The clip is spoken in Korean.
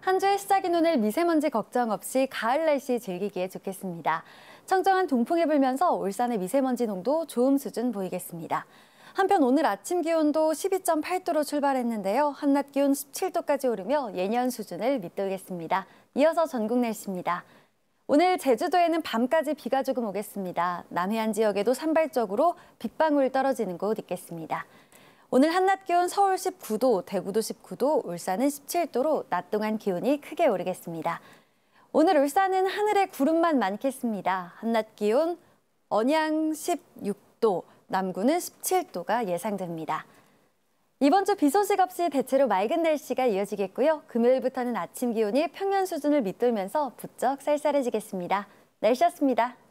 한 주의 시작인 오늘 미세먼지 걱정 없이 가을 날씨 즐기기에 좋겠습니다. 청정한 동풍이 불면서 울산의 미세먼지 농도 좋음 수준 보이겠습니다. 한편 오늘 아침 기온도 12.8도로 출발했는데요. 한낮 기온 17도까지 오르며 예년 수준을 밑돌겠습니다. 이어서 전국 날씨입니다. 오늘 제주도에는 밤까지 비가 조금 오겠습니다. 남해안 지역에도 산발적으로 빗방울 떨어지는 곳 있겠습니다. 오늘 한낮 기온 서울 19도, 대구도 19도, 울산은 17도로 낮 동안 기온이 크게 오르겠습니다. 오늘 울산은 하늘에 구름만 많겠습니다. 한낮 기온 언양 16도, 남구는 17도가 예상됩니다. 이번 주 비 소식 없이 대체로 맑은 날씨가 이어지겠고요. 금요일부터는 아침 기온이 평년 수준을 밑돌면서 부쩍 쌀쌀해지겠습니다. 날씨였습니다.